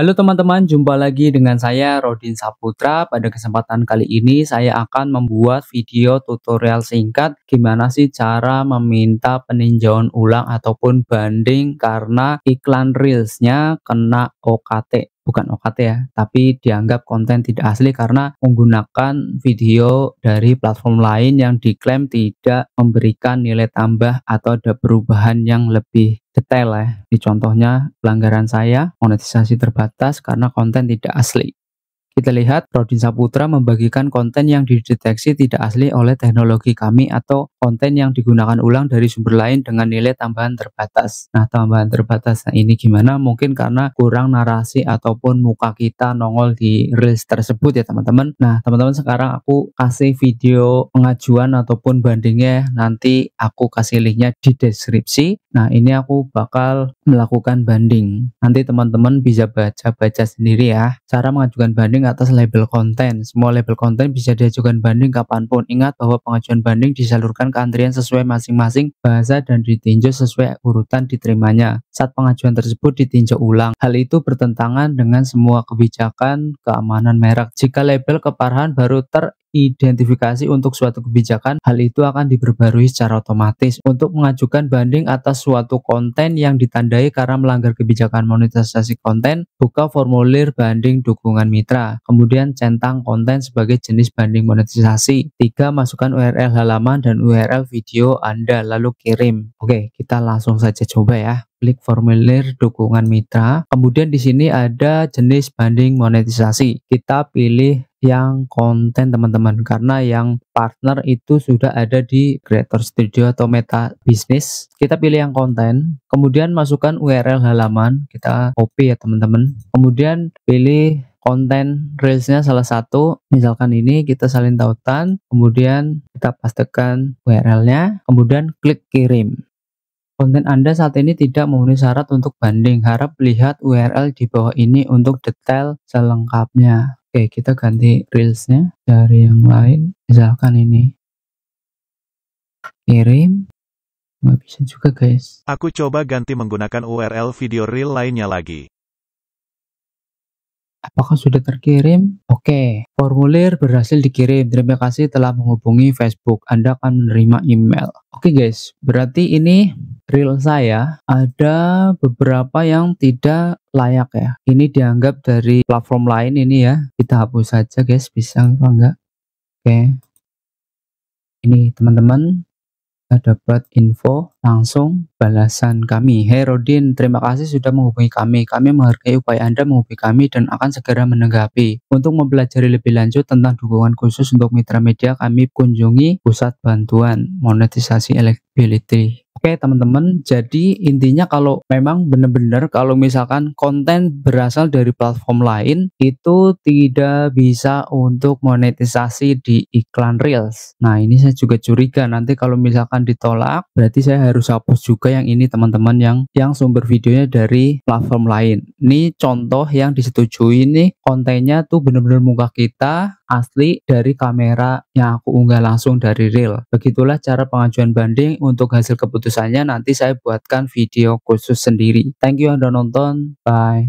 Halo teman-teman, jumpa lagi dengan saya Rodin Saputra. Pada kesempatan kali ini saya akan membuat video tutorial singkat gimana sih cara meminta peninjauan ulang ataupun banding karena iklan reelsnya kena OKT bukan OKT ya, tapi dianggap konten tidak asli karena menggunakan video dari platform lain yang diklaim tidak memberikan nilai tambah atau ada perubahan yang lebih detail ya. Ini contohnya pelanggaran saya monetisasi terbatas karena konten tidak asli. Kita lihat Rodin Saputra membagikan konten yang dideteksi tidak asli oleh teknologi kami atau konten yang digunakan ulang dari sumber lain dengan nilai tambahan terbatas. Nah, tambahan terbatas nah, ini gimana? Mungkin karena kurang narasi ataupun muka kita nongol di reels tersebut ya teman-teman. Nah, teman-teman sekarang aku kasih video pengajuan ataupun bandingnya nanti aku kasih linknya di deskripsi. Nah, ini aku bakal melakukan banding. Nanti teman-teman bisa baca-baca sendiri ya. Cara mengajukan banding atas label konten. Semua label konten bisa diajukan banding kapanpun. Ingat bahwa pengajuan banding disalurkan ke antrian sesuai masing-masing bahasa dan ditinjau sesuai urutan diterimanya. Saat pengajuan tersebut ditinjau ulang. Hal itu bertentangan dengan semua kebijakan keamanan merek. Jika label keparahan baru ter identifikasi untuk suatu kebijakan, hal itu akan diperbarui secara otomatis untuk mengajukan banding atas suatu konten yang ditandai karena melanggar kebijakan monetisasi konten, buka formulir banding dukungan mitra, kemudian centang konten sebagai jenis banding monetisasi. Tiga, Masukkan URL halaman dan URL video Anda lalu kirim. Oke, kita langsung saja coba ya klik formulir dukungan mitra. Kemudian di sini ada jenis banding monetisasi. Kita pilih yang konten teman-teman karena yang partner itu sudah ada di Creator Studio atau Meta Business kita pilih yang konten kemudian masukkan URL halaman kita copy ya teman-teman kemudian pilih konten reelsnya salah satu misalkan ini kita salin tautan kemudian kita pastikan URL-nya kemudian klik kirim Konten Anda saat ini tidak memenuhi syarat untuk banding. Harap lihat URL di bawah ini untuk detail selengkapnya. Oke, kita ganti reelsnya dari yang lain. Misalkan ini. Kirim. Nggak bisa juga guys. Aku coba ganti menggunakan URL video reel lainnya lagi. Apakah sudah terkirim? Oke, okay. formulir berhasil dikirim. Terima kasih telah menghubungi Facebook. Anda akan menerima email. Oke okay guys, berarti ini real saya ada beberapa yang tidak layak ya. Ini dianggap dari platform lain ini ya. Kita hapus saja guys, bisa apa enggak? Oke. Okay. Ini teman-teman, kita dapat info langsung balasan kami. Hey Rodin, terima kasih sudah menghubungi kami. Kami menghargai upaya Anda menghubungi kami dan akan segera menanggapi. Untuk mempelajari lebih lanjut tentang dukungan khusus untuk mitra media, kami kunjungi pusat bantuan monetisasi eligibility. Oke teman-teman, jadi intinya kalau memang benar-benar kalau misalkan konten berasal dari platform lain itu tidak bisa untuk monetisasi di iklan Reels. Nah ini saya juga curiga nanti kalau misalkan ditolak berarti saya harus hapus juga yang ini teman-teman yang yang sumber videonya dari platform lain. Ini contoh yang disetujui nih kontennya tuh benar-benar muka kita asli dari kamera yang aku unggah langsung dari real. Begitulah cara pengajuan banding untuk hasil keputusannya nanti saya buatkan video khusus sendiri. Thank you yang udah nonton. Bye.